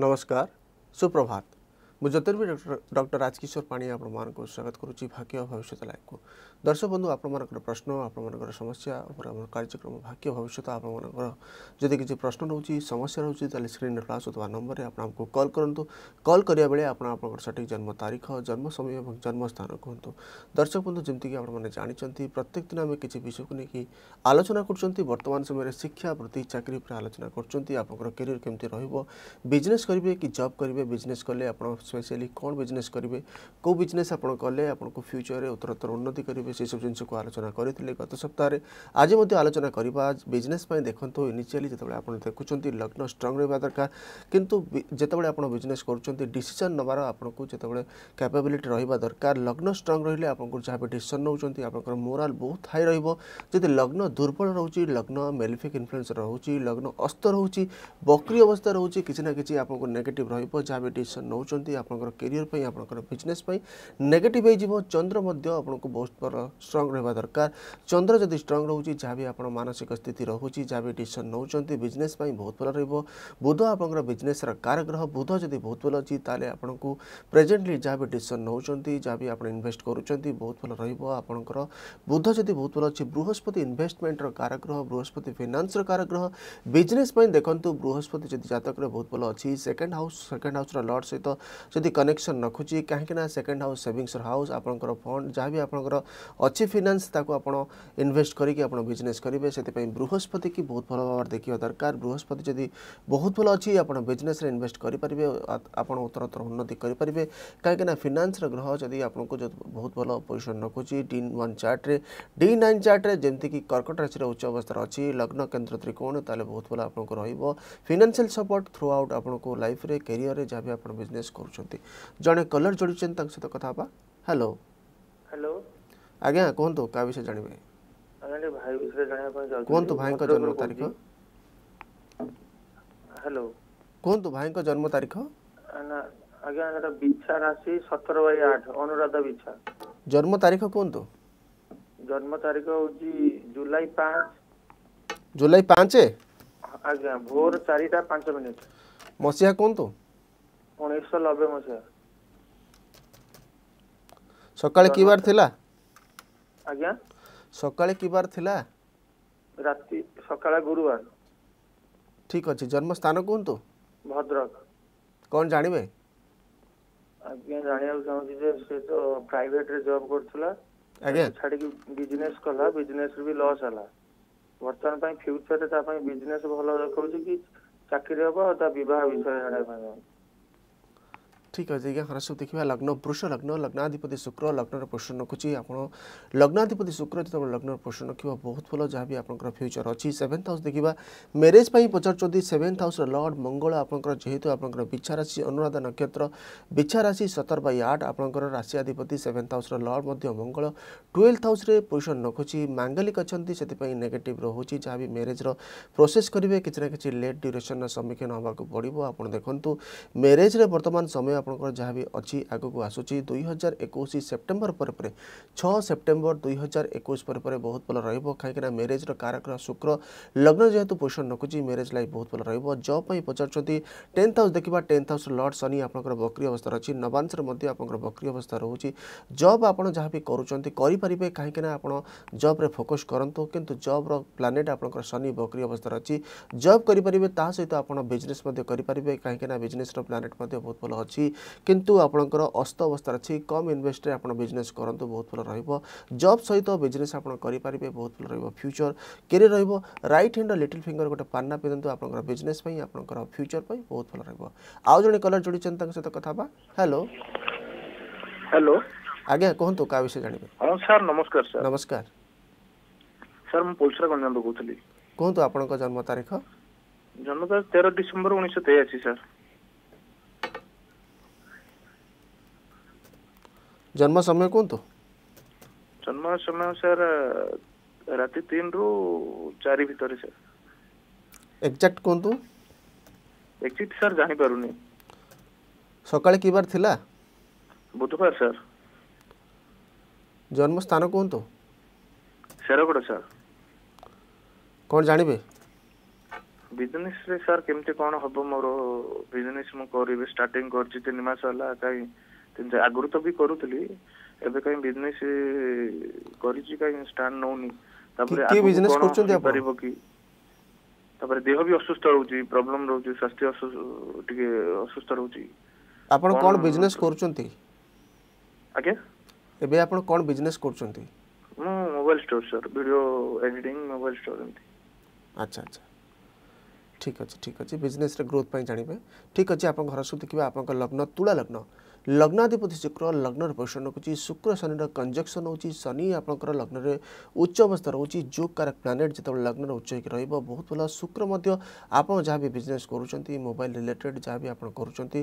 नमस्कार सुप्रभात ମୁଁ ଜ୍ୟୋତିର୍ବି ଡକ୍ଟର ରାଜକିଶୋର ପାଣି ଆପଣମାନଙ୍କୁ ସ୍ୱାଗତ କରୁଛି ଭାଗ୍ୟ ଭବିଷ୍ୟତ ଲାଇଭ୍କୁ ଦର୍ଶକ ବନ୍ଧୁ ଆପଣମାନଙ୍କର ପ୍ରଶ୍ନ ଆପଣମାନଙ୍କର ସମସ୍ୟା ଉପରେ ଆମର କାର୍ଯ୍ୟକ୍ରମ ଭାଗ୍ୟ ଭବିଷ୍ୟତ ଆପଣମାନଙ୍କର ଯଦି କିଛି ପ୍ରଶ୍ନ ରହୁଛି ସମସ୍ୟା ରହୁଛି ତାହେଲେ ସ୍କ୍ରିନ୍ରେ ଫ୍ଲାସ୍ ହେଉଥିବା ନମ୍ବରରେ ଆପଣ ଆମକୁ କଲ୍ କରନ୍ତୁ କଲ୍ କରିବା ବେଳେ ଆପଣ ଆପଣଙ୍କର ସଠିକ୍ ଜନ୍ମ ତାରିଖ ଜନ୍ମ ସମୟ ଏବଂ ଜନ୍ମସ୍ଥାନ କୁହନ୍ତୁ ଦର୍ଶକ ବନ୍ଧୁ ଯେମିତିକି ଆପଣମାନେ ଜାଣିଛନ୍ତି ପ୍ରତ୍ୟେକ ଦିନ ଆମେ କିଛି ବିଷୟକୁ ନେଇକି ଆଲୋଚନା କରୁଛନ୍ତି ବର୍ତ୍ତମାନ ସମୟରେ ଶିକ୍ଷା ପ୍ରତି ଚାକିରି ଉପରେ ଆଲୋଚନା କରୁଛନ୍ତି ଆପଣଙ୍କର କ୍ୟାରିୟର କେମିତି ରହିବ ବିଜନେସ୍ କରିବେ କି ଜବ୍ କରିବେ ବିଜନେସ୍ କଲେ ଆପଣ स्पेशली कौन बिजनेस करेंगे कौ बिजनेस आप कले आपको फ्यूचर में उत्तरोत्तर उन्नति करेंगे से सब जिनको आलोचना करते गत सप्ताह आज मैं आलोचना करवा बिजनेस देखते इनिशियाली जिते देखुं लग्न स्ट्रंग रहा दरकार कितु जिते आप बिजनेस करसीसन नवर आपको जिते कैपेबिलिटी रहा दरकार लग्न स्ट्रंग रही है आपको जहाँ भी डिसीसन नौकर आप मोराल बहुत हाई रही लग्न दुर्बल रोज लग्न मेलिफिक इनफ्लुएंस रोच लग्न अस्त रोच बकरी अवस्था रोचे किसी ना कि आपको नेगेट रहा भी डिसीसन नौ আপনার কেরিয়র পাই আপনার বিজনেস পাই নেগেটিভ হয়ে চন্দ্র মধ্যে আপনার বহুত বড় স্ট্রং রহবা দরকার চন্দ্র যদি স্ট্রং রয়েছে যা বি আপনার মানসিক স্থিতি রয়েছে যা বি ডিসিশন নেওয়া বিজনেস পাই বহুত ভাল রহব বুধ আপনার বিজনেসর কারগ্রহ বুধ যদি বহুত ভাল অছি তাহলে আপনার প্রেজেন্টলি যা বি ডিসিশন নেওয়া যা বি আপনার ইনভেস্ট করছেন বহুত ভাল রহব আপনার বুধ যদি বহুত ভাল অছি বৃহস্পতি ইনভেস্টমেন্টর কারগ্রহ বৃহস্পতি ফিনান্সর কারগ্রহ বিজনেস পাই দেখুন বৃহস্পতি যদি জাতকরে বহুত ভাল অছি সেকেন্ড হাউস সেকেন্ড হাউসর লর্ড সহিত जदि कनेक्शन रखुच कहीं सेकेंड हाउस सेविंग्स हाउस आप फंड जहाँ भी आप अच्छी फिनान्स इनभेस्ट करजनेस करेंगे से बृहस्पति की बहुत भल भाव देखा दरकार बृहस्पति जदि बहुत भल अच्छी आपड़ बिजनेस इनभेस्ट करेंगे आप उत्तर उन्नति करेंगे कहीं फिनान्स ग्रह जदि आपको बहुत भल पोजिशन रखुच डी वन चार्ट्रे डी नाइन चार्ट्रे जमीक कर्कट राशि उच्च अवस्था अच्छी लग्न केन्द्र त्रिकोण तेल बहुत भल आपको रोक फिनान्सील सपोर्ट थ्रू आउट आपको लाइफ कैरियर जहाँ भी आप बिजनेस कर କରୁଛନ୍ତି ଜଣେ କଲର୍ ଯୋଡ଼ିଛନ୍ତି ତାଙ୍କ ସହିତ କଥା ହେବା ହ୍ୟାଲୋ ହ୍ୟାଲୋ ଆଜ୍ଞା କୁହନ୍ତୁ କାହା ବିଷୟ ଜାଣିବେ କୁହନ୍ତୁ ଭାଇଙ୍କ ଜନ୍ମ ତାରିଖ ହ୍ୟାଲୋ କୁହନ୍ତୁ ଭାଇଙ୍କ ଜନ୍ମ ତାରିଖ ଆଜ୍ଞା ଏଇଟା ବିଛା ରାଶି ସତର ବାଇ ଆଠ ଅନୁରାଧା ବିଛା ଜନ୍ମ ତାରିଖ କୁହନ୍ତୁ ଜନ୍ମ ତାରିଖ ହେଉଛି ଜୁଲାଇ ପାଞ୍ଚ ଜୁଲାଇ ପାଞ୍ଚ ଆଜ୍ଞା ଭୋର ଚାରିଟା ପାଞ୍ଚ ମିନିଟ୍ ମସିହା କୁହନ୍ତୁ उन्नीस नबे मसीहा सकाळे की बार थिला आज्ञा सकाळे की बार थिला राति सकाळे गुरुवार ठीक अछि जन्म स्थान कोंतु भद्रक कोन जानिबे ଆଜ୍ଞା ଜାଣିବାକୁ ଚାହୁଁଛି ଯେ ସେ ତ ପ୍ରାଇଭେଟରେ ଜବ୍ କରୁଥିଲା ଆଜ୍ଞା ଛାଡ଼ିକି ବିଜନେସ୍ କଲା ବିଜନେସ୍ରେ ବି ଲସ୍ ହେଲା ବର୍ତ୍ତମାନ ପାଇଁ ଫ୍ୟୁଚରରେ ତା ପାଇଁ ବିଜନେସ୍ ଭଲ କରୁଛି କି ଚାକିରି ହବ ତା ବିବାହ ବିଷୟରେ ଜାଣିବା ପାଇଁ ଠିକ୍ ଅଛି ଆଜ୍ଞା ହଁ ସବୁ ଦେଖିବା ଲଗ୍ନ ବୃଷ ଲଗ୍ନ ଲଗ୍ନାଧିପତି ଶୁକ୍ର ଲଗ୍ନର ପୋଷଣ ରଖୁଛି ଆପଣ ଲଗ୍ନାଧିପତି ଶୁକ୍ର ଯେତେବେଳେ ଲଗ୍ନର ପୋଷଣ ରଖିବ ବହୁତ ଭଲ ଯାହା ବି ଆପଣଙ୍କର ଫ୍ୟୁଚର୍ ଅଛି ସେଭେନ୍ଥ ହାଉସ୍ ଦେଖିବା ମ୍ୟାରେଜ୍ ପାଇଁ ପଚାରୁଛନ୍ତି ସେଭେନ୍ଥ ହାଉସ୍ର ଲର୍ଡ଼ ମଙ୍ଗଳ ଆପଣଙ୍କର ଯେହେତୁ ଆପଣଙ୍କର ବିଛା ରାଶି ଅନୁରାଧ ନକ୍ଷତ୍ର ବିଛା ରାଶି ସତର ବାଇ ଆଠ ଆପଣଙ୍କର ରାଶିଆଧିପତି ସେଭେନ୍ଥ ହାଉସ୍ର ଲର୍ଡ଼ ମଧ୍ୟ ମଙ୍ଗଳ ଟୁଏଲ୍ଥ ହାଉସ୍ରେ ପୋଜିସନ ରଖୁଛି ମାଙ୍ଗଲିକ ଅଛନ୍ତି ସେଥିପାଇଁ ନେଗେଟିଭ୍ ରହୁଛି ଯାହା ବି ମ୍ୟାରେଜ୍ର ପ୍ରୋସେସ୍ କରିବେ କିଛି ନା କିଛି ଲେଟ୍ ଡ୍ୟୁରେସନ୍ର ସମ୍ମୁଖୀନ ହେବାକୁ ପଡ଼ିବ ଆପଣ ଦେଖନ୍ତୁ ମ୍ୟାରେଜ୍ରେ ବର୍ତ୍ତମାନ ସମୟ ଆପଣଙ୍କର ଯାହା ବି ଅଛି ଆଗକୁ ଆସୁଛି ଦୁଇ ହଜାର ଏକୋଇଶ ସେପ୍ଟେମ୍ବର ପରେ ପରେ ଛଅ ସେପ୍ଟେମ୍ବର ଦୁଇ ହଜାର ଏକୋଇଶ ପରେ ପରେ ବହୁତ ଭଲ ରହିବ କାହିଁକିନା ମ୍ୟାରେଜ୍ର କାରକ ଶୁକ୍ର ଲଗ୍ନ ଯେହେତୁ ପୋଜିସନ୍ ରଖୁଛି ମ୍ୟାରେଜ୍ ଲାଇଫ୍ ବହୁତ ଭଲ ରହିବ ଜବ୍ ପାଇଁ ପଚାରୁଛନ୍ତି ଟେନ୍ଥ ହାଉସ୍ ଦେଖିବା ଟେନ୍ଥ ହାଉସ୍ ଲର୍ଡ଼ ଶନି ଆପଣଙ୍କର ବକ୍ରି ଅବସ୍ଥାରେ ଅଛି ନବାଂଶରେ ମଧ୍ୟ ଆପଣଙ୍କର ବକ୍ରି ଅବସ୍ଥା ରହୁଛି ଜବ୍ ଆପଣ ଯାହା ବି କରୁଛନ୍ତି କରିପାରିବେ କାହିଁକିନା ଆପଣ ଜବ୍ରେ ଫୋକସ୍ କରନ୍ତୁ କିନ୍ତୁ ଜବ୍ର ପ୍ଲାନେଟ୍ ଆପଣଙ୍କର ଶନି ବକ୍ରି ଅବସ୍ଥାରେ ଅଛି ଜବ୍ କରିପାରିବେ ତା ସହିତ ଆପଣ ବିଜନେସ୍ ମଧ୍ୟ କରିପାରିବେ କାହିଁକିନା ବିଜନେସ୍ର ପ୍ଲାନେଟ୍ ମଧ୍ୟ ବହୁତ ଭଲ ଅଛି କିନ୍ତୁ ଆପଣଙ୍କର ଅସ୍ତ ଅବସ୍ଥାରେ ଅଛି କମ୍ ଇନଭେଷ୍ଟରେ ଆପଣ ବିଜନେସ୍ କରନ୍ତୁ ବହୁତ ଭଲ ରହିବ ଜବ୍ ସହିତ ବିଜନେସ୍ ଆପଣ କରିପାରିବେ ବହୁତ ଭଲ ରହିବ ଫ୍ୟୁଚର୍ କ୍ୟାରିୟର୍ ରହିବ ରାଇଟ୍ ହ୍ୟାଣ୍ଡ ଲିଟିଲ୍ ଫିଙ୍ଗର ଗୋଟେ ପାନ୍ନା ପିନ୍ଧନ୍ତୁ ଆପଣଙ୍କର ବିଜନେସ୍ ପାଇଁ ଆପଣଙ୍କର ଫ୍ୟୁଚର୍ ପାଇଁ ବହୁତ ଭଲ ରହିବ ଆଉ ଜଣେ କଲର୍ ଯୋଡ଼ିଛନ୍ତି ତାଙ୍କ ସହିତ କଥା ହେବା ହ୍ୟାଲୋ ହ୍ୟାଲୋ ଆଜ୍ଞା କୁହନ୍ତୁ କାହା ବିଷୟ ଜାଣିବେ ହଁ ସାର୍ ନମସ୍କାର ସାର୍ ନମସ୍କାର ସାର୍ ମୁଁ ପୋଲସରା ଗଞ୍ଜାମରୁ କହୁଥିଲି କୁହନ୍ତୁ ଆପଣଙ୍କ ଜନ୍ମ ତାରିଖ ଜନ୍ମ ତାରିଖ ତେର ଡିସେମ୍ବର ଉଣେଇଶହ ତେୟାଅଶୀ ସାର୍ જન્મ સમય કોણ જન્મ સમય સર રાતે તીન રુ ચારી ભીતરે સર એક્ઝાક્ટ કોણ એક્ઝેક્ટ સર જાણી પારુની સકાળે કી વાર થિલા બુધવાર સર જન્મ સ્થાન કોણ તો શેરગોડ સર કોણ જાણીબે ବିଜନେସରେ ସାର୍ କେମିତି କ'ଣ ହେବ ମୋର ବିଜନେସ୍ ମୁଁ କରିବି ଷ୍ଟାର୍ଟିଂ କରିଛି ତିନି ମାସ ହେଲା କାହିଁ ଆଗରୁ ତ ବି କରୁଥିଲି ଏବେ କାହିଁ ବିଜନେସ୍ କରିଛି କାହିଁ ଷ୍ଟାଣ୍ଡ ନଉନି ତାପରେ ପାରିବ କି ତାପରେ ଦେହ ବି ଅସୁସ୍ଥ ରହୁଛି ପ୍ରୋବ୍ଲେମ ରହୁଛି ସ୍ୱାସ୍ଥ୍ୟ ଟିକେ ଅସୁସ୍ଥ ରହୁଛି ଆପଣ କ'ଣ ବିଜନେସ୍ କରୁଛନ୍ତି ଆଜ୍ଞା ଏବେ ଆପଣ କ'ଣ ବିଜନେସ୍ କରୁଛନ୍ତି ମୁଁ mobile store sir video editing mobile store ଏମିତି ଆଚ୍ଛା ଆଚ୍ଛା ଠିକ୍ ଅଛି ଠିକ୍ ଅଛି ବିଜନେସ୍ରେ ଗ୍ରୋଥ୍ ପାଇଁ ଜାଣିବେ ଠିକ୍ ଅଛି ଆପଣଙ୍କ ହରସୁ ଦେଖିବା ଆପଣଙ୍କ ଲଗ୍ନ ତୁଳା ଲଗ୍ନ ଲଗ୍ନାଧିପତି ଶୁକ୍ର ଲଗ୍ନରେ ପୋଷଣ ରଖୁଛି ଶୁକ୍ର ଶନିର କଞ୍ଜକ୍ସନ୍ ହେଉଛି ଶନି ଆପଣଙ୍କର ଲଗ୍ନରେ ଉଚ୍ଚ ଅବସ୍ଥା ରହୁଛି ଯୋଗ କାରକ ପ୍ଲାନେଟ୍ ଯେତେବେଳେ ଲଗ୍ନରେ ଉଚ୍ଚ ହୋଇକି ରହିବ ବହୁତ ଭଲ ଶୁକ୍ର ମଧ୍ୟ ଆପଣ ଯାହା ବି ବିଜନେସ୍ କରୁଛନ୍ତି ମୋବାଇଲ୍ ରିଲେଟେଡ୍ ଯାହା ବି ଆପଣ କରୁଛନ୍ତି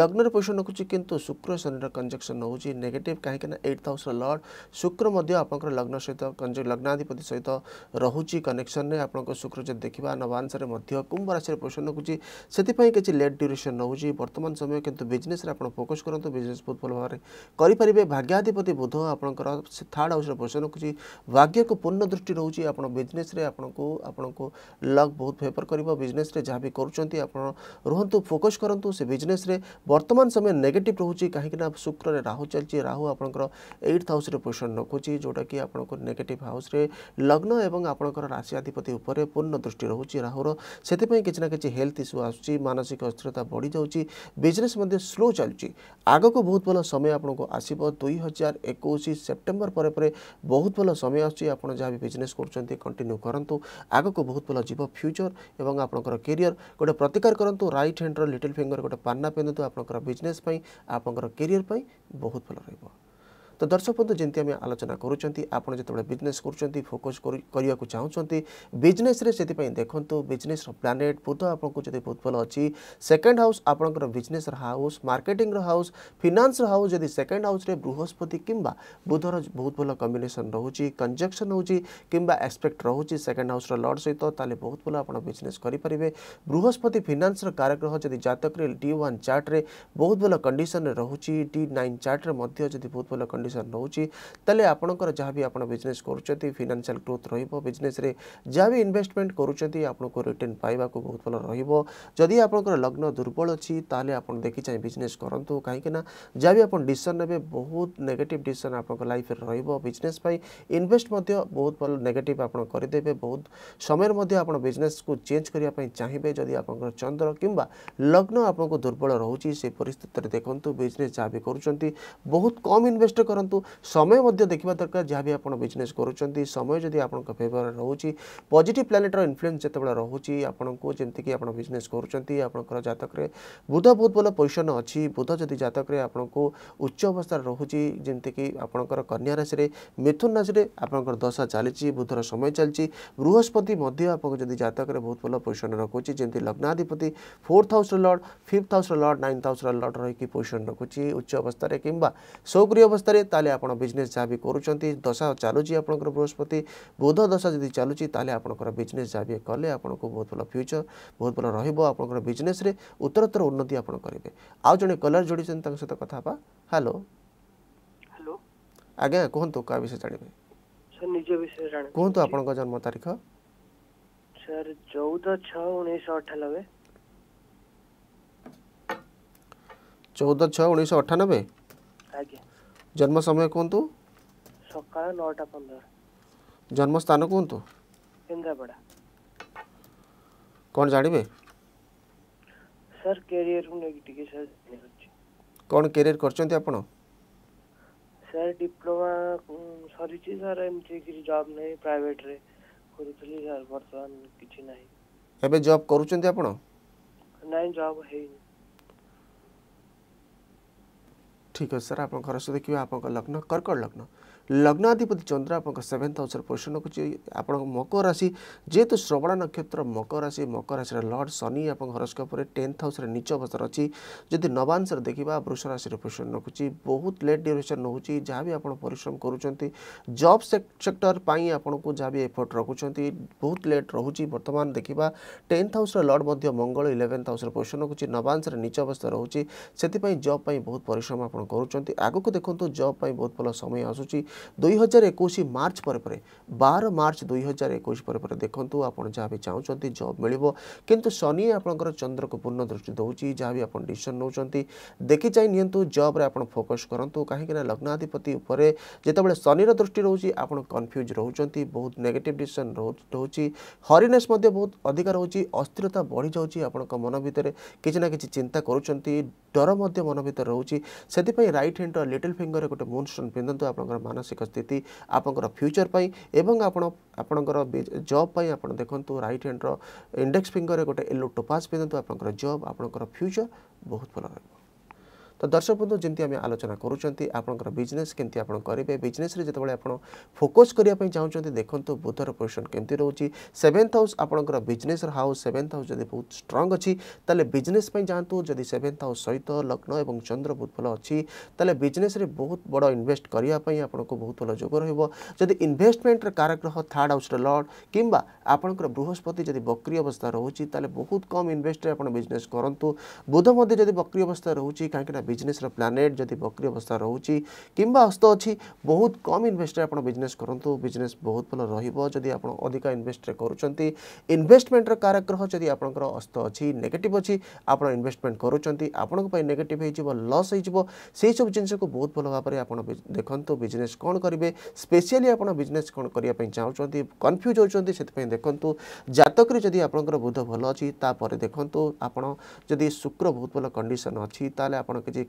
ଲଗ୍ନରେ ପୋଷଣ ରଖୁଛି କିନ୍ତୁ ଶୁକ୍ର ଶନିର କଞ୍ଜକ୍ସନ୍ ହେଉଛି ନେଗେଟିଭ୍ କାହିଁକିନା ଏଇଟ୍ ହାଉସ୍ର ଲର୍ଡ଼ ଶୁକ୍ର ମଧ୍ୟ ଆପଣଙ୍କର ଲଗ୍ନ ସହିତ ଲଗ୍ନାଧିପତି ସହିତ ରହୁଛି କନେକ୍ସନ୍ରେ ଆପଣଙ୍କ ଶୁକ୍ର ଯଦି ଦେଖିବା ନବାଂଶରେ ମଧ୍ୟ କୁମ୍ଭ ରାଶିରେ ପୋଷଣ ରଖୁଛି ସେଥିପାଇଁ କିଛି ଲେଟ୍ ଡ୍ୟୁରେସନ୍ ରହୁଛି ବର୍ତ୍ତମାନ ସମୟ କିନ୍ତୁ ବିଜନେସ୍ରେ ଆପଣ ଫୋକସ୍ କରନ୍ତୁ କରନ୍ତୁ ବିଜନେସ୍ ବହୁତ ଭଲ ଭାବରେ କରିପାରିବେ ଭାଗ୍ୟାଧିପତି ବୁଧ ଆପଣଙ୍କର ସେ ଥାର୍ଡ଼ ହାଉସ୍ର ପୋଜିସନ୍ ରଖୁଛି ଭାଗ୍ୟକୁ ପୂର୍ଣ୍ଣ ଦୃଷ୍ଟି ରହୁଛି ଆପଣ ବିଜନେସ୍ରେ ଆପଣଙ୍କୁ ଆପଣଙ୍କୁ ଲକ୍ ବହୁତ ଫେଭର କରିବ ବିଜନେସ୍ରେ ଯାହା ବି କରୁଛନ୍ତି ଆପଣ ରୁହନ୍ତୁ ଫୋକସ୍ କରନ୍ତୁ ସେ ବିଜନେସ୍ରେ ବର୍ତ୍ତମାନ ସମୟ ନେଗେଟିଭ୍ ରହୁଛି କାହିଁକିନା ଶୁକ୍ରରେ ରାହୁ ଚାଲିଛି ରାହୁ ଆପଣଙ୍କର ଏଇଟ୍ ହାଉସ୍ରେ ପୋଜିସନ୍ ରଖୁଛି ଯେଉଁଟାକି ଆପଣଙ୍କୁ ନେଗେଟିଭ୍ ହାଉସ୍ରେ ଲଗ୍ନ ଏବଂ ଆପଣଙ୍କର ରାଶିଆଧିପତି ଉପରେ ପୂର୍ଣ୍ଣ ଦୃଷ୍ଟି ରହୁଛି ରାହୁର ସେଥିପାଇଁ କିଛି ନା କିଛି ହେଲ୍ଥ ଇସ୍ୟୁ ଆସୁଛି ମାନସିକ ଅସ୍ଥିରତା ବଢ଼ିଯାଉଛି ବିଜନେସ୍ ମଧ୍ୟ ସ୍ଲୋ ଚାଲୁଛି ଆଗକୁ ବହୁତ ଭଲ ସମୟ ଆପଣଙ୍କୁ ଆସିବ ଦୁଇ ହଜାର ଏକୋଇଶ ସେପ୍ଟେମ୍ବର ପରେ ପରେ ବହୁତ ଭଲ ସମୟ ଆସୁଛି ଆପଣ ଯାହା ବି ବିଜନେସ୍ କରୁଛନ୍ତି କଣ୍ଟିନ୍ୟୁ କରନ୍ତୁ ଆଗକୁ ବହୁତ ଭଲ ଯିବ ଫ୍ୟୁଚର ଏବଂ ଆପଣଙ୍କର କେରିୟର ଗୋଟେ ପ୍ରତିକାର କରନ୍ତୁ ରାଇଟ୍ ହ୍ୟାଣ୍ଡର ଲିଟିଲ୍ ଫିଙ୍ଗର ଗୋଟେ ପାନ୍ନା ପିନ୍ଧନ୍ତୁ ଆପଣଙ୍କର ବିଜନେସ୍ ପାଇଁ ଆପଣଙ୍କର କେରିୟର ପାଇଁ ବହୁତ ଭଲ ରହିବ तो दर्शक बंधु जमी आम आलोचना करूँ जिते बिजनेस करोकस करवाक चाहती बिजनेस से देखो बिजनेस प्लानेट बुध आपको जो बहुत भल अच्छी सेकेंड हाउस आपंकर business house marketing house finance house जब सेकेंड हाउस बृहस्पति कि बुधर बहुत भल कमेसन रोचे कंजक्शन होंबा एक्सपेक्ट रोचे सेकेंड हाउस लड सहित बहुत भल आप बिजनेस करेंगे बृहस्पति फिनान्स कारग्रह जब जतक डी ओन चार्ट्रे बहुत भल कंडसन रोचे डी नाइन चार्ट्रे बहुत भल कंड କଣ୍ଡିସନ୍ ରହୁଛି ତାହେଲେ ଆପଣଙ୍କର ଯାହା ବି ଆପଣ ବିଜନେସ୍ କରୁଛନ୍ତି ଫିନାନ୍ସିଆଲ୍ ଗ୍ରୋଥ୍ ରହିବ ବିଜନେସ୍ରେ ଯାହା ବି ଇନଭେଷ୍ଟମେଣ୍ଟ କରୁଛନ୍ତି ଆପଣଙ୍କୁ ରିଟର୍ଣ୍ଣ ପାଇବାକୁ ବହୁତ ଭଲ ରହିବ ଯଦି ଆପଣଙ୍କର ଲଗ୍ନ ଦୁର୍ବଳ ଅଛି ତାହେଲେ ଆପଣ ଦେଖି ଚାହିଁ ବିଜନେସ୍ କରନ୍ତୁ କାହିଁକିନା ଯାହା ବି ଆପଣ ଡିସିସନ୍ ନେବେ ବହୁତ ନେଗେଟିଭ୍ ଡିସିସନ୍ ଆପଣଙ୍କ ଲାଇଫ୍ରେ ରହିବ ବିଜନେସ୍ ପାଇଁ ଇନଭେଷ୍ଟ ମଧ୍ୟ ବହୁତ ଭଲ ନେଗେଟିଭ୍ ଆପଣ କରିଦେବେ ବହୁତ ସମୟରେ ମଧ୍ୟ ଆପଣ ବିଜନେସ୍କୁ ଚେଞ୍ଜ କରିବା ପାଇଁ ଚାହିଁବେ ଯଦି ଆପଣଙ୍କର ଚନ୍ଦ୍ର କିମ୍ବା ଲଗ୍ନ ଆପଣଙ୍କୁ ଦୁର୍ବଳ ରହୁଛି ସେ ପରିସ୍ଥିତିରେ ଦେଖନ୍ତୁ ବିଜନେସ୍ ଯାହା ବି କରୁଛନ୍ତି ବହୁତ କମ୍ ଇନଭେଷ୍ଟ କର কিন্তু সময় মধ্য দেখিবা তক যে আবি আপন বিজনেস করুচন্তি সময় যদি আপনক ফেভার রহুচি পজিটিভ প্ল্যানেট ইনফুয়েন্স জেতে বেলা রহুচি আপনক জিন্তে কি আপন বিজনেস করুচন্তি আপনকৰ জাতকৰে বুধ বহুত ভাল পজিশন আছে বুধ যদি জাতকৰে আপনক উচ্চ অবস্থা রহুচি জিন্তে কি আপনকৰ কন্যা রাশিৰে মিথুন রাশিৰে আপনকৰ দশা চলিচি বুধৰ সময় চলিচি বৃহস্পতি মধ্য আপনক যদি জাতকৰে বহুত ভাল পজিশন ৰখুচি জিন্তে লগ্নাধিপতি 4th হাউসৰ লৰ্ড 5th হাউসৰ লৰ্ড 9th হাউসৰ লৰ্ড ৰয়কি পজিশন ৰখুচি উচ্চ অবস্থাৰে কিম্বা সৌপ্ৰিয় অবস্থাৰে ତାହେଲେ ଆପଣ ବିଜନେସ୍ ଯାହା ବି କରୁଛନ୍ତି ଦଶା ଚାଲୁଛି ଆପଣଙ୍କର ବୃହସ୍ପତି ବୁଧ ଦଶା ଯଦି ଚାଲୁଛି ତାହେଲେ ଆପଣଙ୍କର ବିଜନେସ୍ ଯାହା ବି କଲେ ଆପଣଙ୍କୁ ବହୁତ ଭଲ ଫ୍ୟୁଚର ବହୁତ ଭଲ ରହିବ ଆପଣଙ୍କର ବିଜନେସ୍ରେ ଉତ୍ତରୋତ୍ତର ଉନ୍ନତି ଆପଣ କରିବେ ଆଉ ଜଣେ କଲର୍ ଯୋଡ଼ିଛନ୍ତି ତାଙ୍କ ସହିତ କଥା ହେବା ହ୍ୟାଲୋ ହ୍ୟାଲୋ ଆଜ୍ଞା କୁହନ୍ତୁ କାହା ବିଷୟ ଜାଣିବେ କୁହନ୍ତୁ ଆପଣଙ୍କ ଜନ୍ମ ତାରିଖ ସାର୍ ଚଉଦ ଛଅ ଉଣେଇଶହ ଅଠାନବେ ଚଉଦ ଛଅ ଉଣେଇଶହ ଅଠାନବେ जन्म समय कौन हम्म, तो सकाल नौटा पंद्रह जन्म स्थान कौन तो केंद्रापड़ा कौन जानिबे सर कैरियर हूँ नेगेटिव के सर कौन कैरियर कर चुके अपनों सर डिप्लोमा सॉरी चीज़ सर एमसी की जॉब नहीं प्राइवेट रे कुछ तो सर वर्तमान किसी नहीं अबे जॉब करो चुके अपनों नहीं जॉब है ही ठिक अरे सर लग्न कर्कड लग्न ଲଗ୍ନାଧିପତି ଚନ୍ଦ୍ର ଆପଣଙ୍କ ସେଭେନ୍ଥ ହାଉସ୍ରେ ପୋଜିସନ୍ ରଖୁଛି ଆପଣଙ୍କ ମକର ରାଶି ଯେହେତୁ ଶ୍ରବଣ ନକ୍ଷତ୍ର ମକର ରାଶି ମକର ରାଶିର ଲର୍ଡ଼ ଶନି ଆପଣଙ୍କ ହରସ୍କୋପରେ ଟେନ୍ଥ ହାଉସ୍ରେ ନିଚ ଅବସ୍ଥାରେ ଅଛି ଯଦି ନବାଂଶରେ ଦେଖିବା ବୃଷ ରାଶିରେ ପୋଜିସନ୍ ରଖୁଛି ବହୁତ ଲେଟ୍ ଡ୍ୟୁରେସନ୍ ରହୁଛି ଯାହା ବି ଆପଣ ପରିଶ୍ରମ କରୁଛନ୍ତି ଜବ୍ ସେକ୍ଟର ପାଇଁ ଆପଣଙ୍କୁ ଯାହା ବି ଏଫର୍ଟ ରଖୁଛନ୍ତି ବହୁତ ଲେଟ୍ ରହୁଛି ବର୍ତ୍ତମାନ ଦେଖିବା ଟେନ୍ଥ ହାଉସ୍ର ଲର୍ଡ଼ ମଧ୍ୟ ମଙ୍ଗଳ ଇଲେଭେନ୍ଥ ହାଉସ୍ରେ ପୋଜିସନ୍ ରଖୁଛି ନବାଂଶରେ ନିଚ ଅବସ୍ଥା ରହୁଛି ସେଥିପାଇଁ ଜବ୍ ପାଇଁ ବହୁତ ପରିଶ୍ରମ ଆପଣ କରୁଛନ୍ତି ଆଗକୁ ଦେଖନ୍ତୁ ଜବ୍ ପାଇଁ ବହୁତ ଭଲ ସମୟ ଆସୁଛି ଦୁଇ ହଜାର ଏକୋଇଶ ମାର୍ଚ୍ଚ ପରେ ପରେ ବାର ମାର୍ଚ୍ଚ ଦୁଇ ହଜାର ଏକୋଇଶ ପରେ ପରେ ଦେଖନ୍ତୁ ଆପଣ ଯାହା ବି ଚାହୁଁଛନ୍ତି ଜବ୍ ମିଳିବ କିନ୍ତୁ ଶନି ଆପଣଙ୍କର ଚନ୍ଦ୍ରକୁ ପୂର୍ଣ୍ଣ ଦୃଷ୍ଟି ଦେଉଛି ଯାହା ବି ଆପଣ ଡିସିସନ୍ ନେଉଛନ୍ତି ଦେଖି ଯାଇ ନିଅନ୍ତୁ ଜବ୍ରେ ଆପଣ ଫୋକସ୍ କରନ୍ତୁ କାହିଁକିନା ଲଗ୍ନାଧିପତି ଉପରେ ଯେତେବେଳେ ଶନିର ଦୃଷ୍ଟି ରହୁଛି ଆପଣ କନଫ୍ୟୁଜ୍ ରହୁଛନ୍ତି ବହୁତ ନେଗେଟିଭ୍ ଡିସିସନ୍ ରହୁଛି ହରିନେସ୍ ମଧ୍ୟ ବହୁତ ଅଧିକା ରହୁଛି ଅସ୍ଥିରତା ବଢ଼ିଯାଉଛି ଆପଣଙ୍କ ମନ ଭିତରେ କିଛି ନା କିଛି ଚିନ୍ତା କରୁଛନ୍ତି ଡର ମଧ୍ୟ ମନ ଭିତରେ ରହୁଛି ସେଥିପାଇଁ ରାଇଟ୍ ହ୍ୟାଣ୍ଡର ଲିଟିଲ୍ ଫିଙ୍ଗରରେ ଗୋଟେ ମୁନ୍ ଷ୍ଟୋନ୍ ପିନ୍ଧନ୍ତୁ ଆପଣଙ୍କର ମାନସିକ ମାନସିକ ସ୍ଥିତି ଆପଣଙ୍କର ଫ୍ୟୁଚର୍ ପାଇଁ ଏବଂ ଆପଣ ଆପଣଙ୍କର ଜବ୍ ପାଇଁ ଆପଣ ଦେଖନ୍ତୁ ରାଇଟ୍ ହ୍ୟାଣ୍ଡର ଇଣ୍ଡେକ୍ସ ଫିଙ୍ଗରରେ ଗୋଟେ ୟେଲୋ ଟୋପାସ୍ ପିନ୍ଧନ୍ତୁ ଆପଣଙ୍କର ଜବ୍ ଆପଣଙ୍କର ଫ୍ୟୁଚର୍ ବହୁତ ଭଲ ରହିବ তো দর্শক বন্ধু যেমন আমি আলোচনা করছেন আপনার বিজনেস কেমি আপনার করবে বিজনেসে যেত আপনার ফোকস করা চাহুন দেখুন বুধর পজিশন কেমি রয়েছে সেভেন্থ হাউস আপনার বিজনেসর হাউস সেভেন্থ হাউস যদি বহু স্ট্রং অছি তাহলে বিজনেস যাতে যদি সেভেন্থ হাউস সহিত লগ্ন এবং চন্দ্র বহুত ভাল অছি তাহলে বিজনেসে বহু বড় ইনভেস্ট করা আপনার বহু ভাল যোগ রহব যদি ইনভেস্টমেন্টর কারগ্রহ থার্ড হাউসর লর্ড কিংবা আপনার বৃহস্পতি যদি বক্রি অবস্থা রয়েছে তাহলে বহুত কম ইনভেস্টরে আপনার বিজনেস করতু বুধ মধ্যে যদি বক্রি অবস্থা রয়েছে কিনা বিজনেসর প্ল্যানেট যদি বক্রি অবস্থা রয়েছে কিংবা হস্ত অছি বহুত কম ইনভেস্টরে আপনার বিজনেস করতু বিজনেস বহুত ভাল রহব যদি আপনার অধিকা ইনভেস্টরে করছেন ইনভেস্টমেন্টর কারক গ্রহ যদি আপনার অস্ত অছি নেগেটিভ অছি আপনার ইনভেস্টমেন্ট করছেন আপনার নেগেটিভ হয়ে যাব লস হয়ে যাব সেই সব জিনিসকে বহুত ভাল ভাবে আপনার দেখুন বিজনেস কোণ করবে স্পেশালি আপনার বিজনেস কোণ করা চাহুমান কনফ্ୟୁଜ୍ ହେଉଛନ୍ତି ସେଥିପାଇଁ ଦେଖନ୍ତୁ ଜାତକରେ ଯଦି ଆପଣଙ୍କର ବୁଧ ଭଲ ଅଛି ତାପରେ ଦେଖନ୍ତୁ ଆପଣ ଯଦି ଶୁକ୍ର ବହୁତ ଭଲ କଣ୍ଡିସନ୍ ଅଛି ତାହେଲେ ଆପଣ କିଛି ଆଜି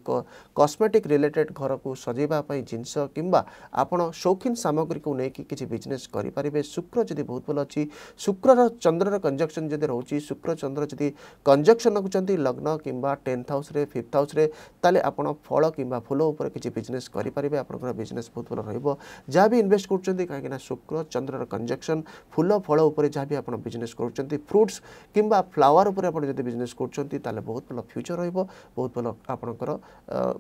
କସ୍ମେଟିକ୍ ରିଲେଟେଡ୍ ଘରକୁ ସଜେଇବା ପାଇଁ ଜିନିଷ କିମ୍ବା ଆପଣ ସୌଖିନ ସାମଗ୍ରୀକୁ ନେଇକି କିଛି ବିଜନେସ୍ କରିପାରିବେ ଶୁକ୍ର ଯଦି ବହୁତ ଭଲ ଅଛି ଶୁକ୍ରର ଚନ୍ଦ୍ରର କଞ୍ଜକ୍ସନ୍ ଯଦି ରହୁଛି ଶୁକ୍ର ଚନ୍ଦ୍ର ଯଦି କଞ୍ଜକ୍ସନ୍ ରଖୁଛନ୍ତି ଲଗ୍ନ କିମ୍ବା ଟେନ୍ଥ ହାଉସ୍ରେ ଫିଫ୍ଥ ହାଉସ୍ରେ ତାହେଲେ ଆପଣ ଫଳ କିମ୍ବା ଫୁଲ ଉପରେ କିଛି ବିଜନେସ୍ କରିପାରିବେ ଆପଣଙ୍କର ବିଜନେସ୍ ବହୁତ ଭଲ ରହିବ ଯାହା ବି ଇନଭେଷ୍ଟ କରୁଛନ୍ତି କାହିଁକିନା ଶୁକ୍ର ଚନ୍ଦ୍ରର କଞ୍ଜକ୍ସନ୍ ଫୁଲ ଫଳ ଉପରେ ଯାହା ବି ଆପଣ ବିଜନେସ୍ କରୁଛନ୍ତି ଫ୍ରୁଟ୍ସ କିମ୍ବା ଫ୍ଲାୱାର ଉପରେ ଆପଣ ଯଦି ବିଜନେସ୍ କରୁଛନ୍ତି ତାହେଲେ ବହୁତ ଭଲ ଫ୍ୟୁଚର୍ ରହିବ ବହୁତ ଭଲ ଆପଣଙ୍କର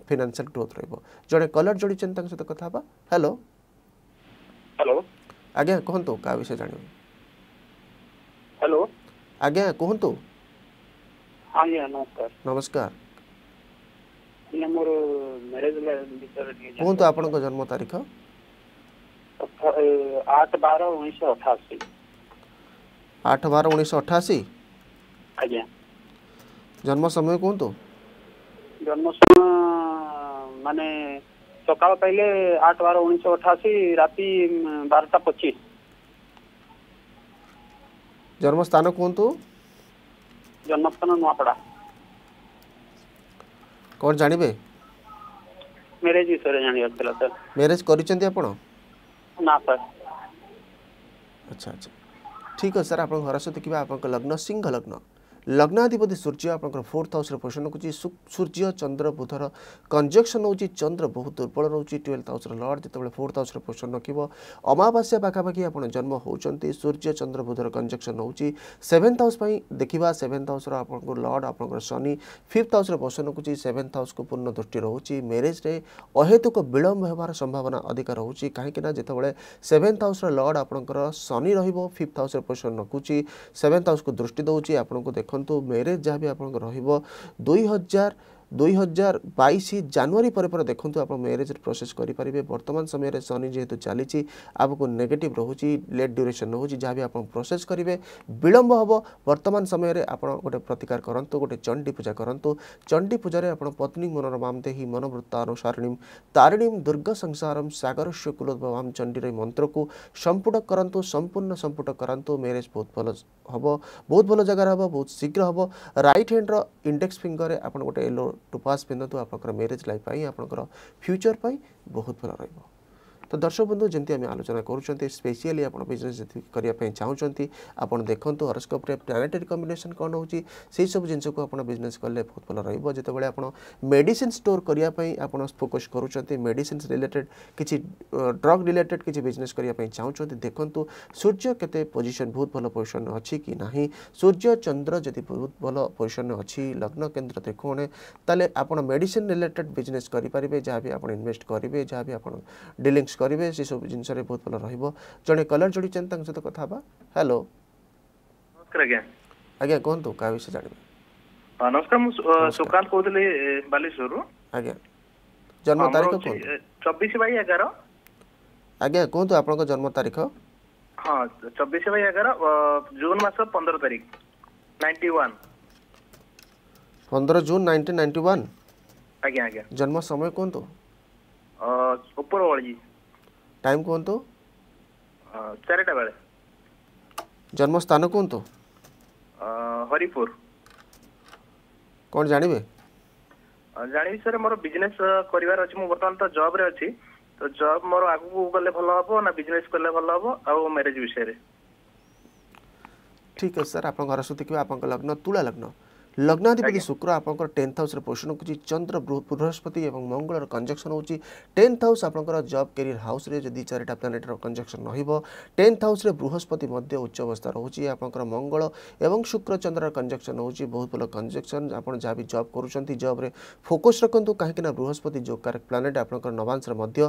ଫିନାନ୍ସିଆଲ ଗ୍ରୋଥ ରହିବ ଜଣେ କଲର ଯୋଡ଼ିଛନ୍ତି ତାଙ୍କ ସହିତ କଥା ହେବା ହ୍ୟାଲୋ ହ୍ୟାଲୋ ଆଜ୍ଞା କୁହନ୍ତୁ କାହା ବିଷୟ ଜାଣିବେ ହ୍ୟାଲୋ ଆଜ୍ଞା କୁହନ୍ତୁ ଆଜ୍ଞା ନମସ୍କାର ନମସ୍କାର ମୋର ମ୍ୟାରେଜ ବିଷୟରେ କୁହନ୍ତୁ ଆପଣଙ୍କ ଜନ୍ମ ତାରିଖ ଆଠ ବାର ଉଣେଇଶହ ଅଠାଅଶୀ ଆଠ ବାର ଉଣେଇଶହ ଅଠାଅଶୀ ଆଜ୍ଞା ଜନ୍ମ ସମୟ କୁହନ୍ତୁ जन्मस्थान मान पहले आठ बार उन्नीस अठाशी राति बारटा पचीस जन्मस्थान कहतु जन्मस्थान नुआपड़ा कौन जानवे मैरेज विषय जाना सर कर अच्छा अच्छा ठीक है सर आप घर सहित कि आप लग्न सिंह लग्न लग्नाधिपति सूर्य आप फोर्थ हाउस पोषण रखुच सूर्य चंद्र बुधर कंजक्शन हो चंद्र बहुत दुर्बल रोज ट्वेल्थ हाउस लर्ड जो फोर्थ हाउस पोषण रखी अमावास्या पाखापाखी आप जन्म होती सूर्य चंद्र बुधर कंजक्शन होभेन्थ हाउस देखा सेवेन्थ हाउस आप लर्ड आप शनि फिफ्थ हाउस पोषण रखुच सेभेन्थ हाउस को पूर्ण दृष्टि रोचे मेरेज अहेतुक विलम्ब होवार संभावना अधिक रोचे कहीं जितेबाला सेभेन्थ हाउस लर्ड आप शनि रिफ्थ हाउस पोषण रखुच सेवेन्थ हाउस को दृष्टि दौर आप देखते ଦେଖନ୍ତୁ ମ୍ୟାରେଜ୍ ଯାହା ବି ଆପଣଙ୍କର ରହିବ ଦୁଇ ହଜାର दुई हजार बैश जानुरी पर पर देखूँ आप म्यारेज प्रोसेस करेंगे बर्तमान समय शनि जेहेतु चली आमको नेगेटिव रोच लेट ड्यूरेसन रोचे जहाँ भी आप प्रोसेस करेंगे विलम्ब हम बर्तमान समय गोटे प्रतिकार करूँ गोटे चंडी पूजा करूँ चंडी पूजा आप पत्नी मनोरमाम देही मनोवृत्तानुसारिणीम तारिणीम दुर्ग संसारम सागर शुक्लोद्भवाम चंडीर मंत्र को संपुट करूँ संपूर्ण संपुट करूँ मेरेज बहुत भल हम बहुत भल जगार हम बहुत शीघ्र हम रईट हैंड इंडेक्स फिंगर आप गोटे येलो ଟୋପାସ୍ ପିନ୍ଧନ୍ତୁ ଆପଣଙ୍କର ମ୍ୟାରେଜ୍ ଲାଇଫ୍ ପାଇଁ ଆପଣଙ୍କର ଫ୍ୟୁଚର୍ ପାଇଁ ବହୁତ ଭଲ ରହିବ ତ ଦର୍ଶକ ବନ୍ଧୁ ଯେମିତି ଆମେ ଆଲୋଚନା କରୁଛନ୍ତି ସ୍ପେସିଆଲି ଆପଣ ବିଜନେସ୍ ଯଦି କରିବା ପାଇଁ ଚାହୁଁଛନ୍ତି ଆପଣ ଦେଖନ୍ତୁ ହରସ୍କୋପ୍ରେ ପ୍ଲାନେଟେରୀ କମ୍ବିନେସନ୍ କ'ଣ ହେଉଛି ସେହିସବୁ ଜିନିଷକୁ ଆପଣ ବିଜନେସ୍ କଲେ ବହୁତ ଭଲ ରହିବ ଯେତେବେଳେ ଆପଣ ମେଡ଼ିସିନ୍ ଷ୍ଟୋର୍ କରିବା ପାଇଁ ଆପଣ ଫୋକସ୍ କରୁଛନ୍ତି ମେଡ଼ିସିନ୍ସ ରିଲେଟେଡ୍ କିଛି ଡ୍ରଗ୍ ରିଲେଟେଡ୍ କିଛି ବିଜନେସ୍ କରିବା ପାଇଁ ଚାହୁଁଛନ୍ତି ଦେଖନ୍ତୁ ସୂର୍ଯ୍ୟ କେତେ ପୋଜିସନ୍ ବହୁତ ଭଲ ପୋଜିସନ୍ ଅଛି କି ନାହିଁ ସୂର୍ଯ୍ୟ ଚନ୍ଦ୍ର ଯଦି ବହୁତ ଭଲ ପୋଜିସନ୍ ଅଛି ଲଗ୍ନ କେନ୍ଦ୍ର ତ୍ରିକୋଣ ତାହେଲେ ଆପଣ ମେଡ଼ିସିନ୍ ରିଲେଟେଡ୍ ବିଜନେସ୍ କରିପାରିବେ ଯାହା ବି ଆପଣ ଇନଭେଷ୍ଟ କରିବେ ଯାହା ବି ଆପଣ ଡିଲିଂସ୍ କରିବେ ସେସବୁ ଜିନିଷରେ ବହୁତ ଭଲ ରହିବ ଜଣେ କଲର୍ ଯୋଡ଼ିଛନ୍ତି ତାଙ୍କ ସହିତ କଥା ହେବା ହ୍ୟାଲୋ ଆଜ୍ଞା କୁହନ୍ତୁ କାହା ବିଷୟରେ ଜାଣିବେ ନମସ୍କାର ମୁଁ ସୁକାନ୍ତ କହୁଥିଲି ବାଲେଶ୍ୱରରୁ ଆଜ୍ଞା ଜନ୍ମ ତାରିଖ କୁହନ୍ତୁ ଚବିଶ ବାଇ ଏଗାର ଆଜ୍ଞା କୁହନ୍ତୁ ଆପଣଙ୍କ ଜନ୍ମ ତାରିଖ ହଁ ଚବିଶ ବାଇ ଏଗାର ଜୁନ ମାସ ପନ୍ଦର ତାରିଖ ନାଇଣ୍ଟି ୱାନ୍ ପନ୍ଦର ଜୁନ ନାଇଣ୍ଟିନ୍ ନାଇଣ୍ଟି ୱାନ୍ ଆଜ୍ଞା ଆଜ୍ଞା ଜନ୍ମ ସମୟ କୁହନ୍ତୁ ଉପରଓଳି ଟାଇମ୍ କୁହନ୍ତୁ ଚାରିଟା ବେଳେ ଜନ୍ମସ୍ଥାନ କୁହନ୍ତୁ ହରିପୁର କ'ଣ ଜାଣିବେ ଜାଣିବି ସାର୍ ମୋର ବିଜନେସ୍ କରିବାର ଅଛି ମୁଁ ବର୍ତ୍ତମାନ ତ ଜବ୍ରେ ଅଛି ତ ଜବ୍ ମୋର ଆଗକୁ ଗଲେ ଭଲ ହେବ ନା ବିଜନେସ୍ କଲେ ଭଲ ହେବ ଆଉ ମ୍ୟାରେଜ୍ ବିଷୟରେ ଠିକ୍ ଅଛି ସାର୍ ଆପଣଙ୍କ ଘର ସୁତିକିବା ଆପଣଙ୍କ ଲଗ୍ନ ତୁଳା ଲଗ୍ନ ଲଗ୍ନାଧିପତି ଶୁକ୍ର ଆପଣଙ୍କର ଟେନ୍ଥ ହାଉସ୍ରେ ପୋଷଣ କରୁଛି ଚନ୍ଦ୍ର ବୃହସ୍ପତି ଏବଂ ମଙ୍ଗଳର କଞ୍ଜକ୍ସନ୍ ହେଉଛି ଟେନ୍ଥ ହାଉସ୍ ଆପଣଙ୍କର ଜବ୍ କ୍ୟାରିୟର ହାଉସ୍ରେ ଯଦି ଚାରିଟା ପ୍ଲାନେଟ୍ର କଞ୍ଜକ୍ସନ୍ ରହିବ ଟେନ୍ଥ ହାଉସ୍ରେ ବୃହସ୍ପତି ମଧ୍ୟ ଉଚ୍ଚ ଅବସ୍ଥା ରହୁଛି ଆପଣଙ୍କର ମଙ୍ଗଳ ଏବଂ ଶୁକ୍ର ଚନ୍ଦ୍ରର କଞ୍ଜକ୍ସନ୍ ହେଉଛି ବହୁତ ଭଲ କଞ୍ଜକ୍ସନ୍ ଆପଣ ଯାହା ବି ଜବ୍ କରୁଛନ୍ତି ଜବ୍ରେ ଫୋକସ୍ ରଖନ୍ତୁ କାହିଁକିନା ବୃହସ୍ପତି ଯେଉଁ ପ୍ଲାନେଟ୍ ଆପଣଙ୍କର ନବାଂଶରେ ମଧ୍ୟ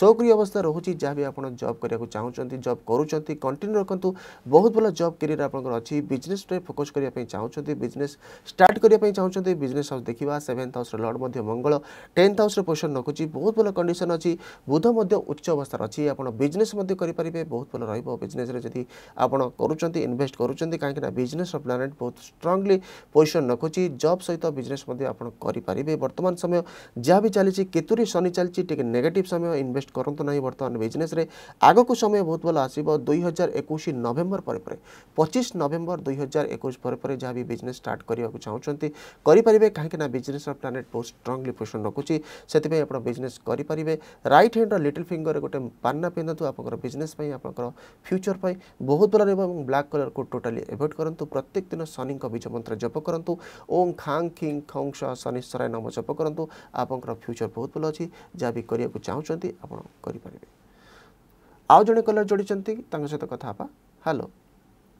ସକ୍ରିୟ ଅବସ୍ଥା ରହୁଛି ଯାହା ବି ଆପଣ ଜବ୍ କରିବାକୁ ଚାହୁଁଛନ୍ତି ଜବ୍ କରୁଛନ୍ତି କଣ୍ଟିନ୍ୟୁ ରଖନ୍ତୁ ବହୁତ ଭଲ ଜବ୍ କ୍ୟାରିୟର ଆପଣଙ୍କର ଅଛି ବିଜନେସ୍ରେ ଫୋକସ୍ କରିବା ପାଇଁ ଚାହୁଁଛନ୍ତି ବିଜନେସ୍ ଷ୍ଟାର୍ଟ କରିବା ପାଇଁ ଚାହୁଁଛନ୍ତି ବିଜନେସ୍ ହାଉସ୍ ଦେଖିବା ସେଭେନ୍ଥ ହାଉସ୍ର ଲର୍ଡ଼ ମଧ୍ୟ ମଙ୍ଗଳ ଟେନ୍ଥ ହାଉସ୍ର ପୋଜିସନ୍ ରଖୁଛି ବହୁତ ଭଲ କଣ୍ଡିସନ୍ ଅଛି ବୁଧ ମଧ୍ୟ ଉଚ୍ଚ ଅବସ୍ଥାରେ ଅଛି ଆପଣ ବିଜନେସ୍ ମଧ୍ୟ କରିପାରିବେ ବହୁତ ଭଲ ରହିବ ବିଜନେସ୍ରେ ଯଦି ଆପଣ କରୁଛନ୍ତି ଇନଭେଷ୍ଟ କରୁଛନ୍ତି କାହିଁକିନା ବିଜନେସ୍ର ପ୍ଲାନେଟ୍ ବହୁତ ଷ୍ଟ୍ରଙ୍ଗଲି ପୋଜିସନ୍ ରଖୁଛି ଜବ୍ ସହିତ ବିଜନେସ୍ ମଧ୍ୟ ଆପଣ କରିପାରିବେ ବର୍ତ୍ତମାନ ସମୟ ଯାହା ବି ଚାଲିଛି କେତୁରୀ ଶନି ଚାଲିଛି ଟିକେ ନେଗେଟିଭ୍ ସମୟ ଇନଭେଷ୍ଟ କରନ୍ତୁ ନାହିଁ ବର୍ତ୍ତମାନ ବିଜନେସ୍ରେ ଆଗକୁ ସମୟ ବହୁତ ଭଲ ଆସିବ ଦୁଇ ହଜାର ଏକୋଇଶ ନଭେମ୍ବର ପରେ ପରେ ପଚିଶ ନଭେମ୍ବର ଦୁଇ ହଜାର ଏକୋଇଶ ପରେ ପରେ ଯାହା ବି ବିଜନେସ୍ ଷ୍ଟାର୍ଟ କରିବାକୁ ଚାହୁଁଛନ୍ତି ଚାହୁଁଛନ୍ତି କରିପାରିବେ କାହିଁକିନା ବିଜନେସ୍ର ପ୍ଲାନେଟ୍ ବହୁତ ଷ୍ଟ୍ରଙ୍ଗଲି ପୋଜିସନ୍ ରଖୁଛି ସେଥିପାଇଁ ଆପଣ ବିଜନେସ୍ କରିପାରିବେ ରାଇଟ୍ ହ୍ୟାଣ୍ଡର ଲିଟିଲ୍ ଫିଙ୍ଗରରେ ଗୋଟେ ପାନ୍ନା ପିନ୍ଧନ୍ତୁ ଆପଣଙ୍କର ବିଜନେସ୍ ପାଇଁ ଆପଣଙ୍କର ଫ୍ୟୁଚର ପାଇଁ ବହୁତ ଭଲ ରହିବ ଏବଂ ବ୍ଲାକ୍ କଲର୍କୁ ଟୋଟାଲି ଏଭଏଡ଼ କରନ୍ତୁ ପ୍ରତ୍ୟେକ ଦିନ ଶନିଙ୍କ ବୀଜ ମନ୍ତ୍ର ଜପ କରନ୍ତୁ ଓମ୍ ଖାଙ୍ଗ ଖିଙ୍ଗ ଖଙ୍ଗ ଶ ଶନିଶ୍ୱରାୟ ନାମ ଜପ କରନ୍ତୁ ଆପଣଙ୍କର ଫ୍ୟୁଚର ବହୁତ ଭଲ ଅଛି ଯାହା ବି କରିବାକୁ ଚାହୁଁଛନ୍ତି ଆପଣ କରିପାରିବେ ଆଉ ଜଣେ କଲର୍ ଯୋଡ଼ିଛନ୍ତି ତାଙ୍କ ସହିତ କଥା ହେବା ହ୍ୟାଲୋ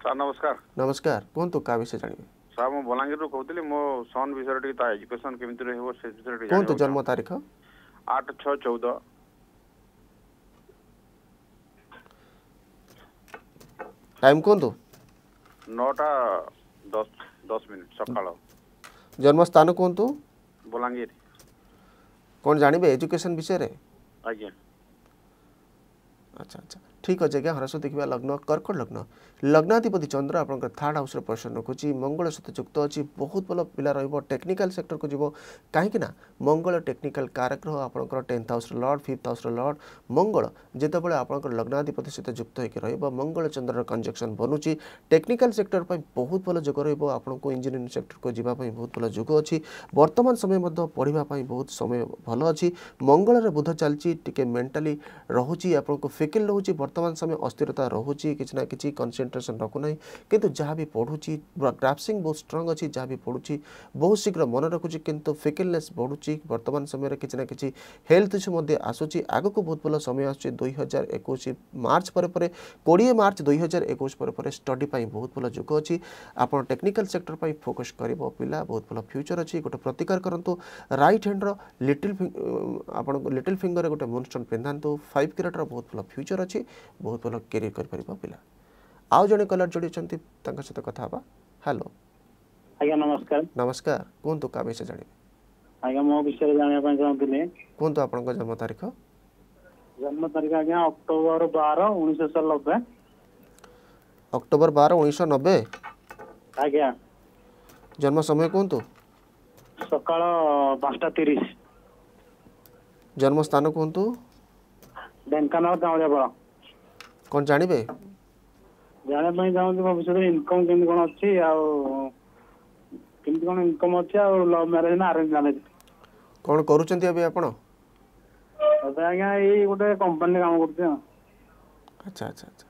ସାର୍ ନମସ୍କାର ନମସ୍କାର କୁହନ୍ତୁ କାହା ବିଷୟ ଜାଣିବେ सर मु बलांगीर कहूँ मो सन विषय एजुकेशन केमी जन्म तारीख आठ छः चौदह टाइम कौन तो नौटा दस दस मिनट सकाल जन्म स्थान कौन तो बलांगीर कौन जानवे एजुकेशन विषय अच्छा अच्छा ঠিক আছে আজ্ঞা হ্রাস দেখা লগ্ন কর্কট লগ্ন লগ্নাধিপতি চন্দ্র আপনার থার্ড হাউসে পজিশন রখুছি মঙ্গল সহ যুক্ত অছি বহুত ভাল পিলা রহব টেকনিকাল সেক্টরক যাব কাহি না মঙ্গল টেকনিকাল কারক গ্রহ আপনার টেন্থ হাউসর লর্ড ফিফ্থ হাউসর লর্ড মঙ্গল যেতবে আপনার লগ্নাধিপতি সহ যুক্ত হয়ে রহব মঙ্গল চন্দ্রর কনজকশন বনুছি টেকনিকাল সেক্টর বহুত ভাল যোগ রহব আপনার ইঞ্জিনিয়ারিং সেক্টরক যা বহুত ভাল যোগ অছি বর্তমান সময় পড়া বহুত সময় ভাল অছি মঙ্গলের বুধ চালছি টিকি মেন্টালি রহুচি আপনার ফিকিল রহুচি বর্তমান সময় অস্থিরতা রহুছি কিছু না কিছু কনসেন্ট্রেসন রখুনা কিন্তু যা বি পড়ুছি গ্রাফসিং বহু স্ট্রং অছি যা বি পড়ুছি বহু শীঘ্র মনে রাখুছি কিন্তু ফিকিলনেস বড়ুছি বর্তমান সময়ের কিছু না কিছু হেলথ ইস্যু মধ্যে আসুছি আগুক বহু ভালো সময় আসছে দুই হাজার একুশ মার্চ পরে পরে কোড়িয়ে মার্চ দুই হাজার একুশ পরে পরে স্টডি পাই বহু ভালো যুগ অছি আপনার টেকনিকাল সেক্টর পাই ফোকস করিব পিলা বহু ভালো ফ্যুচর অছি গোটে প্রতিকার করতু রাইট হ্যান্ডর লিটিল আপনার লিটিল ফিঙ্গর গোটে মুনস্টোন পিধাতু ফাইভ ক্যারেটর বহু ভালো ফ্যুচর অছি ବହୁତ ଭଲ କ୍ୟାରିୟର କରିପାରିବ ପିଲା ଆଉ ଜଣେ କଲର୍ ଯୋଡ଼ି ଅଛନ୍ତି ତାଙ୍କ ସହିତ କଥା ହେବା ହ୍ୟାଲୋ ଆଜ୍ଞା ନମସ୍କାର ନମସ୍କାର କୁହନ୍ତୁ କାହା ବିଷୟ ଜାଣିବେ ଆଜ୍ଞା ମୋ ବିଷୟରେ ଜାଣିବା ପାଇଁ ଚାହୁଁଥିଲି କୁହନ୍ତୁ ଆପଣଙ୍କ ଜନ୍ମ ତାରିଖ ଜନ୍ମ ତାରିଖ ଆଜ୍ଞା ଅକ୍ଟୋବର ବାର ଉଣେଇଶହ ନବେ ଅକ୍ଟୋବର ବାର ଉଣେଇଶହ ନବେ ଆଜ୍ଞା ଜନ୍ମ ସମୟ କୁହନ୍ତୁ ସକାଳ ପାଞ୍ଚଟା ତିରିଶ ଜନ୍ମ ସ୍ଥାନ କୁହନ୍ତୁ ଢେଙ୍କାନାଳ କାଉଁରିଆପାଳ କ'ଣ ଜାଣିବେ ଜାଣିବା ପାଇଁ ଚାହୁଁଛି ଭବିଷ୍ୟତରେ ଇନକମ୍ କେମିତି କ'ଣ ଅଛି ଆଉ କେମିତି କ'ଣ ଇନକମ୍ ଅଛି ଆଉ ଲଭ୍ ମ୍ୟାରେଜ୍ ନା ଆରେଞ୍ଜ ମ୍ୟାରେଜ୍ କ'ଣ କରୁଛନ୍ତି ଏବେ ଆପଣ ଏବେ ଆଜ୍ଞା ଏଇ ଗୋଟେ କମ୍ପାନୀରେ କାମ କରୁଛି ଆଉ ଆଚ୍ଛା ଆଚ୍ଛା ଆଚ୍ଛା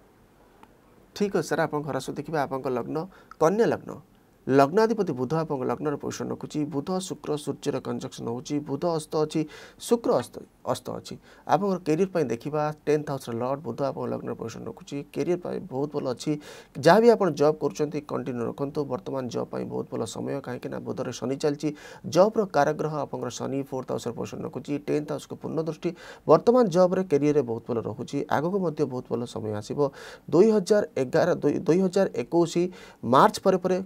ଠିକ୍ ଅଛି ସାର୍ ଆପଣଙ୍କ ଘର ଆସୁ ଦେଖିବେ ଆପଣଙ୍କ ଲଗ୍ନ କନ୍ୟା ଲଗ୍ନ ଲଗ୍ନାଧିପତି ବୁଧ ଏବଂ ଲଗ୍ନର ପୋଷଣ ରଖୁଛି ବୁଧ ଶୁକ୍ର ସୂର୍ଯ୍ୟର କଞ୍ଜକ୍ସନ୍ ହେଉଛି ବୁଧ ଅସ୍ତ ଅଛି ଶୁକ୍ର ଅସ୍ତ ଅସ୍ତ ଅଛି ଆପଣଙ୍କର କ୍ୟାରିୟର ପାଇଁ ଦେଖିବା ଟେନ୍ଥ ହାଉସ୍ର ଲର୍ଡ଼ ବୁଧ ଆପଣ ଲଗ୍ନର ପୋଷଣ ରଖୁଛି କ୍ୟାରିୟର ପାଇଁ ବହୁତ ଭଲ ଅଛି ଯାହା ବି ଆପଣ ଜବ୍ କରୁଛନ୍ତି କଣ୍ଟିନ୍ୟୁ ରଖନ୍ତୁ ବର୍ତ୍ତମାନ ଜବ୍ ପାଇଁ ବହୁତ ଭଲ ସମୟ କାହିଁକିନା ବୁଧରେ ଶନି ଚାଲିଛି ଜବ୍ର କାରଗ୍ରହ ଆପଣଙ୍କର ଶନି ଫୋର୍ଥ ହାଉସ୍ର ପୋଷଣ ରଖୁଛି ଟେନ୍ଥ ହାଉସ୍କୁ ପୂର୍ଣ୍ଣ ଦୃଷ୍ଟି ବର୍ତ୍ତମାନ ଜବ୍ରେ କ୍ୟାରିୟରରେ ବହୁତ ଭଲ ରହୁଛି ଆଗକୁ ମଧ୍ୟ ବହୁତ ଭଲ ସମୟ ଆସିବ ଦୁଇ ହଜାର ଏଗାର ଦୁଇ ହଜାର ଏକୋଇଶ ମାର୍ଚ୍ଚ ପରେ ପରେ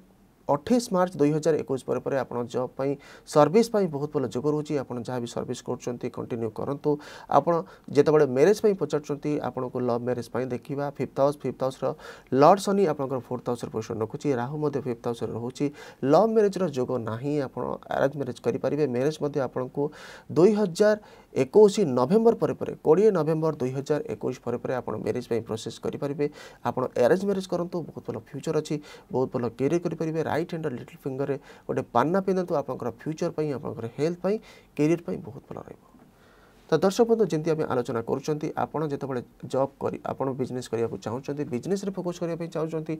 ଅଠେଇଶ ମାର୍ଚ୍ଚ ଦୁଇ ହଜାର ଏକୋଇଶ ପରେ ପରେ ଆପଣ ଜବ୍ ପାଇଁ ସର୍ଭିସ୍ ପାଇଁ ବହୁତ ଭଲ ଯୋଗ ରହୁଛି ଆପଣ ଯାହା ବି ସର୍ଭିସ୍ କରୁଛନ୍ତି କଣ୍ଟିନ୍ୟୁ କରନ୍ତୁ ଆପଣ ଯେତେବେଳେ ମ୍ୟାରେଜ୍ ପାଇଁ ପଚାରୁଛନ୍ତି ଆପଣଙ୍କୁ ଲଭ୍ ମ୍ୟାରେଜ୍ ପାଇଁ ଦେଖିବା ଫିଫ୍ଥ ହାଉସ୍ ଫିଫ୍ଥ ହାଉସ୍ର ଲର୍ଡ଼ ଶନି ଆପଣଙ୍କର ଫୋର୍ଥ ହାଉସ୍ରେ ପୋଜିସନ୍ ରଖୁଛି ରାହୁ ମଧ୍ୟ ଫିଫ୍ଥ ହାଉସ୍ରେ ରହୁଛି ଲଭ୍ ମ୍ୟାରେଜ୍ର ଯୋଗ ନାହିଁ ଆପଣ ଆରେଞ୍ଜ ମ୍ୟାରେଜ୍ କରିପାରିବେ ମ୍ୟାରେଜ୍ ମଧ୍ୟ ଆପଣଙ୍କୁ ଦୁଇ ହଜାର একুশ নভেম্বর পরে পরে কোড়িয়ে নভেম্বর দুই হাজার একুশ পরে পরে আপনার ম্যারেজ পাই প্রোসেস করে পারবে আপনার অ্যারেঞ্জ ম্যারেজ করতো বহু ভাল ফ্যুচর অছি বহু ভাল কেরিয়র করে পারবে রাইট হ্যান্ডর লিটল ফিঙ্গরের গোটে পান্না পিঁধু আপনার ফ্যুচর পাই আপনার হেলথ পাই কেরিয়র পাই বহু ভাল রহব ତ ଦର୍ଶକ ବନ୍ଧୁ ଯେମିତି ଆମେ ଆଲୋଚନା କରୁଛନ୍ତି ଆପଣ ଯେତେବେଳେ ଜବ୍ କରି ଆପଣ ବିଜନେସ୍ କରିବାକୁ ଚାହୁଁଛନ୍ତି ବିଜନେସ୍ରେ ଫୋକସ୍ କରିବା ପାଇଁ ଚାହୁଁଛନ୍ତି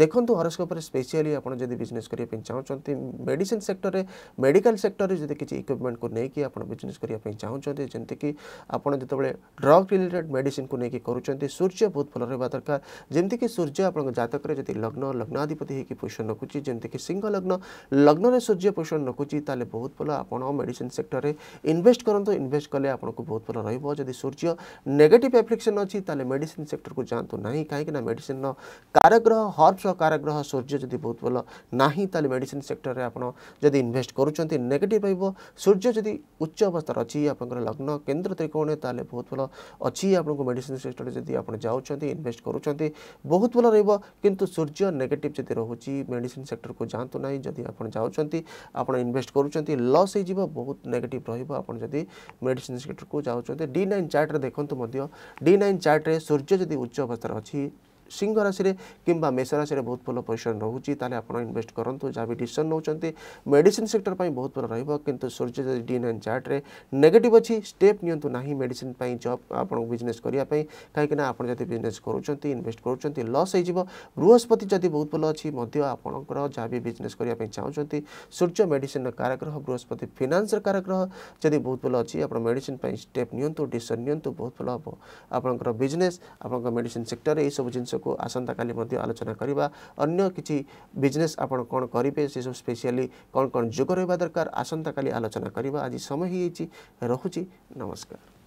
ଦେଖନ୍ତୁ ହରସ୍କୋପରେ ସ୍ପେସିଆଲି ଆପଣ ଯଦି ବିଜନେସ୍ କରିବା ପାଇଁ ଚାହୁଁଛନ୍ତି ମେଡ଼ିସିନ୍ ସେକ୍ଟରରେ ମେଡ଼ିକାଲ ସେକ୍ଟରରେ ଯଦି କିଛି ଇକ୍ୱିପମେଣ୍ଟକୁ ନେଇକି ଆପଣ ବିଜନେସ୍ କରିବା ପାଇଁ ଚାହୁଁଛନ୍ତି ଯେମିତିକି ଆପଣ ଯେତେବେଳେ ଡ୍ରଗ୍ ରିଲେଟେଡ୍ ମେଡ଼ିସିନ୍କୁ ନେଇକି କରୁଛନ୍ତି ସୂର୍ଯ୍ୟ ବହୁତ ଭଲ ରହିବା ଦରକାର ଯେମିତିକି ସୂର୍ଯ୍ୟ ଆପଣଙ୍କ ଜାତକରେ ଯଦି ଲଗ୍ନ ଲଗ୍ନାଧିପତି ହେଇକି ପୋଜିସନ୍ ରଖୁଛି ଯେମିତିକି ସିଂହ ଲଗ୍ନ ଲଗ୍ନରେ ସୂର୍ଯ୍ୟ ପୋଜିସନ୍ ରଖୁଛି ତାହେଲେ ବହୁତ ଭଲ ଆପଣ ମେଡ଼ିସିନ୍ ସେକ୍ଟରରେ ଇନଭେଷ୍ଟ କରନ୍ତୁ ଇନଭେଷ୍ଟ କଲେ ଆପଣ आपको बहुत भल रही सूर्य नेगेट एफ्लिक्सन अच्छी तेल मेडिसीन सेक्टर को जातु ना कहीं मेडिसीन कारग्रह हर्बस कारग्रह सूर्य जब बहुत भल ना तो मेडिसीन सेक्टर में आपड़ जब इनभेस्ट करेगेट रूर्य जदि उच्च अवस्था अच्छी आप लग्न केन्द्र त्रिकोण तेल बहुत भल अच्छी आपन को मेडिसीन सेक्टर जब आप जाऊँच इनभेस्ट कर बहुत भल रु सूर्य नेगेट जब रोच मेडिसीन सेक्टर को जातु ना जी आप जाऊँच आप इनभेस्ट कर लस हो बहुत नेगेट रही मेडिसीन सेक्टर ଚାର୍ଟକୁ ଯାଉଛନ୍ତି ଡି ନାଇନ୍ ଚାର୍ଟରେ ଦେଖନ୍ତୁ ମଧ୍ୟ ଡି ନାଇନ୍ ଚାର୍ଟରେ ସୂର୍ଯ୍ୟ ଯଦି ଉଚ୍ଚ ଅବସ୍ଥାରେ ଅଛି সিংহ রাশি কিংবা মেষ রাশি বহুত ভাল পজিশন রয়েছে তাহলে আপনার ইনভেস্ট করতু যা বি ডিসিশন নৌকর মেডিসিন সেক্টর বহুত ভাল রহব কিন্তু সূর্য যদি ডি নাইন চার্টে নেগেটিভ অছি স্টেপ নিয়ন্তু না মেডিসিন জব আপনার বিজনেস করা কিনা আপনার যদি বিজনেস করছেন ইনভেস্ট করছেন লস হয়ে যাব বৃহস্পতি যদি বহুত ভাল অছি আপনার যা বি বিজনেস করা চাহুমান সূর্য মেডিসিন কারগ্রহ বৃহস্পতি ফিনান্সর কারগ্রহ যদি বহুত ভাল অছি আপনার মেডিসিন স্টেপ নিয়ন্তু ডিসিশন নিয়ন্তু বহুত ভাল হব আপনার বিজনেস আপনার মেডিসিন সেক্টর এইসব জিনিস को आसंता काली मध्य आलोचना करीबा अन्य किसी बिजनेस आप अपन कौन करी पे जैसे स्पेशियली कौन कौन जुगरे बादर कर आसंता काली आलोचना करीबा आजी समय ही ये ची रहूं नमस्कार